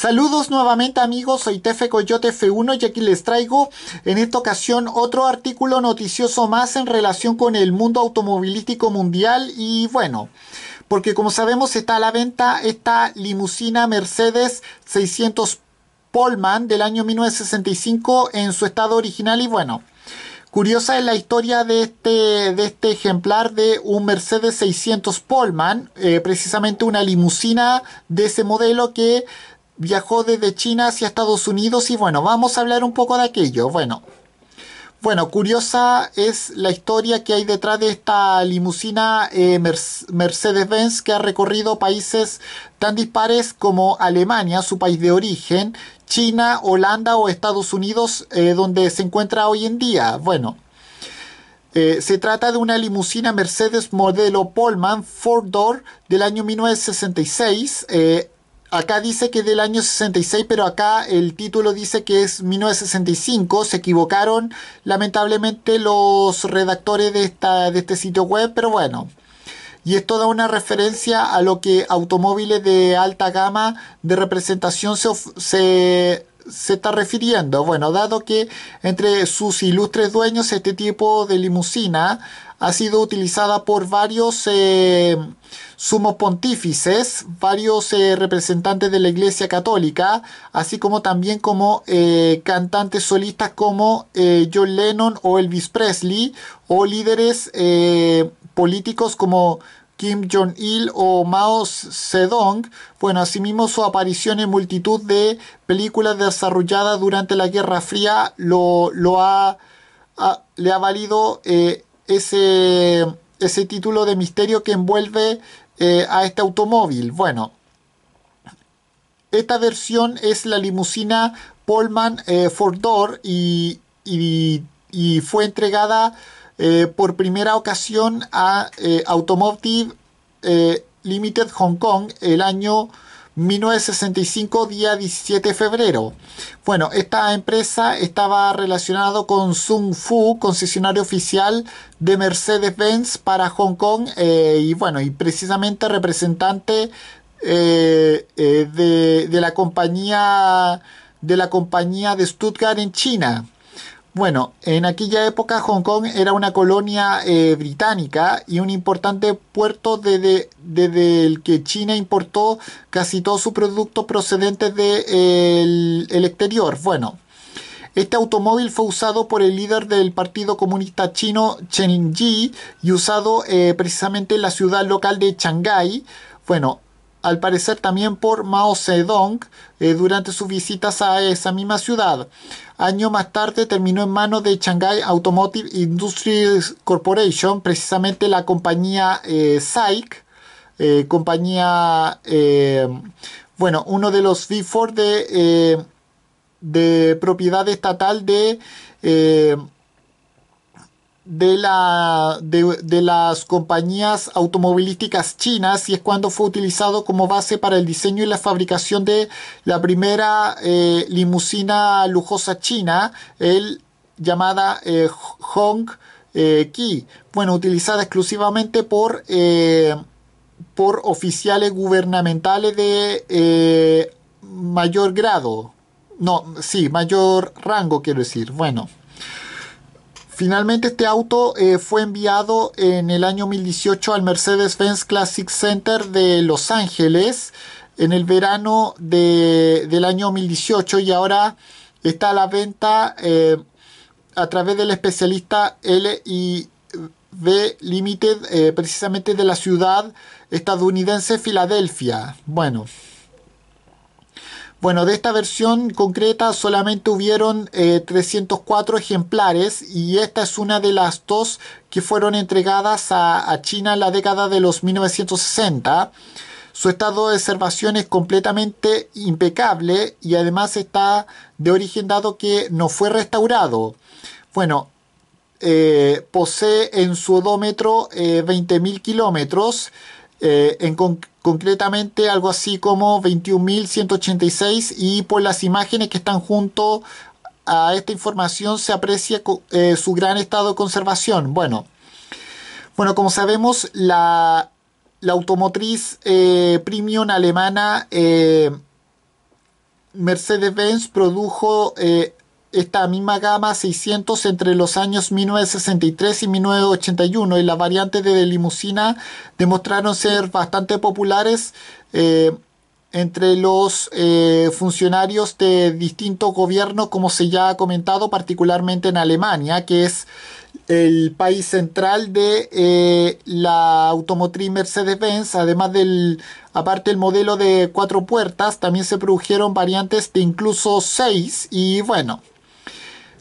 Saludos nuevamente amigos, soy Tefe Coyote F1 y aquí les traigo en esta ocasión otro artículo noticioso más en relación con el mundo automovilístico mundial y bueno, porque como sabemos está a la venta esta limusina Mercedes 600 Pullman del año 1965 en su estado original y bueno, Curiosa es la historia de este, de este ejemplar de un Mercedes 600 Pullman, eh, precisamente una limusina de ese modelo que viajó desde China hacia Estados Unidos y bueno, vamos a hablar un poco de aquello. Bueno, bueno, curiosa es la historia que hay detrás de esta limusina eh, Mercedes-Benz que ha recorrido países tan dispares como Alemania, su país de origen, China, Holanda o Estados Unidos, eh, donde se encuentra hoy en día. Bueno, eh, se trata de una limusina Mercedes modelo Pullman Ford Door del año 1966 Acá dice que del año 66, pero acá el título dice que es 1965. Se equivocaron lamentablemente los redactores de, esta, de este sitio web, pero bueno. Y esto da una referencia a lo que automóviles de alta gama de representación se, se se está refiriendo? Bueno, dado que entre sus ilustres dueños este tipo de limusina ha sido utilizada por varios sumo eh, sumos pontífices, varios eh, representantes de la Iglesia Católica, así como también como eh, cantantes solistas como John Lennon o Elvis Presley, o líderes políticos como Kim Jong-il o Mao Zedong. Bueno, asimismo su aparición en multitud de películas desarrolladas durante la Guerra Fría lo, ha, le ha valido eh, ese, ese, título de misterio que envuelve eh, a este automóvil. Bueno, esta versión es la limusina Pullman Fordor eh, Ford Door y, y, fue entregada... por primera ocasión a Automotive eh, Limited Hong Kong el año 1965, día 17 de febrero. Bueno, esta empresa estaba relacionado con Sun Fu, concesionario oficial de Mercedes-Benz para Hong Kong eh, y bueno, y precisamente representante eh, de la compañía de la compañía de Stuttgart en China. Bueno, en aquella época Hong Kong era una colonia eh, británica y un importante puerto desde, el que China importó casi todos sus productos procedentes del de, el, exterior. Bueno, este automóvil fue usado por el líder del Partido Comunista Chino Chen Yi y usado eh, precisamente en la ciudad local de Shanghái. Bueno, al parecer también por Mao Zedong eh, durante sus visitas a esa misma ciudad. Año más tarde terminó en manos de Shanghai Automotive Industries Corporation, precisamente la compañía eh, SAIC, eh, compañía, eh, bueno, uno de los V4 de propiedad estatal de de, la, de, las compañías automovilísticas chinas y es cuando fue utilizado como base para el diseño y la fabricación de la primera eh, limusina lujosa china, el, llamada Hongqi eh, Hong eh, bueno, utilizada exclusivamente por, por oficiales gubernamentales de mayor grado, no, sí, mayor rango quiero decir, bueno. Finalmente este auto eh, fue enviado en el año 2018 al Mercedes-Benz Classic Center de Los Ángeles en el verano del año 2018 y ahora está a la venta eh, a través del especialista LIV Limited, eh, precisamente de la ciudad estadounidense Filadelfia. Bueno. Bueno, de esta versión concreta solamente hubieron 304 eh, ejemplares y esta es una de las dos que fueron entregadas a, China en la década de los 1960. Su estado de observación es completamente impecable y además está de origen dado que no fue restaurado. Bueno, eh, posee en su odómetro 20.000 eh, kilómetros. Eh, en concretamente algo así como 21.186 y por las imágenes que están junto a esta información se aprecia eh, su gran estado de conservación. Bueno, bueno como sabemos, la, automotriz eh, premium alemana Mercedes-Benz produjo esta misma gama 600 entre los años 1963 y 1981 y las variantes de limusina demostraron ser bastante populares eh, entre los eh, funcionarios de distintos gobiernos, como se ya ha comentado, particularmente en Alemania, que es el país central de eh, la automotriz Mercedes-Benz, además del, aparte del modelo de cuatro puertas, también se produjeron variantes de incluso seis y bueno,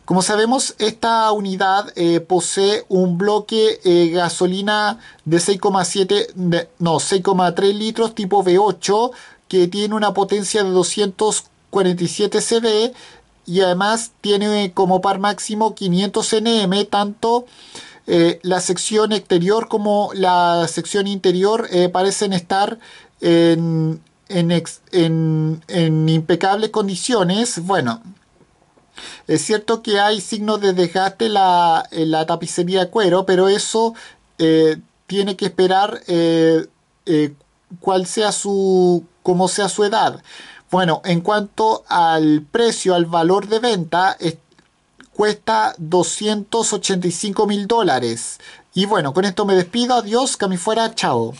como sabemos, esta unidad eh, posee un bloque eh, gasolina de 6,7, no, 6,3 litros tipo V8 que tiene una potencia de 247 CV y además tiene como par máximo 500 Nm, tanto eh, la sección exterior como la sección interior parecen estar en, en impecables condiciones. Bueno, es cierto que hay signos de desgaste en eh, la, tapicería de cuero, pero eso eh, tiene que esperar eh, cuál sea su, cómo sea su edad. Bueno, en cuanto al precio, al valor de venta, cuesta 285 mil dólares. Y bueno, con esto me despido. Adiós, que fuera. Chao.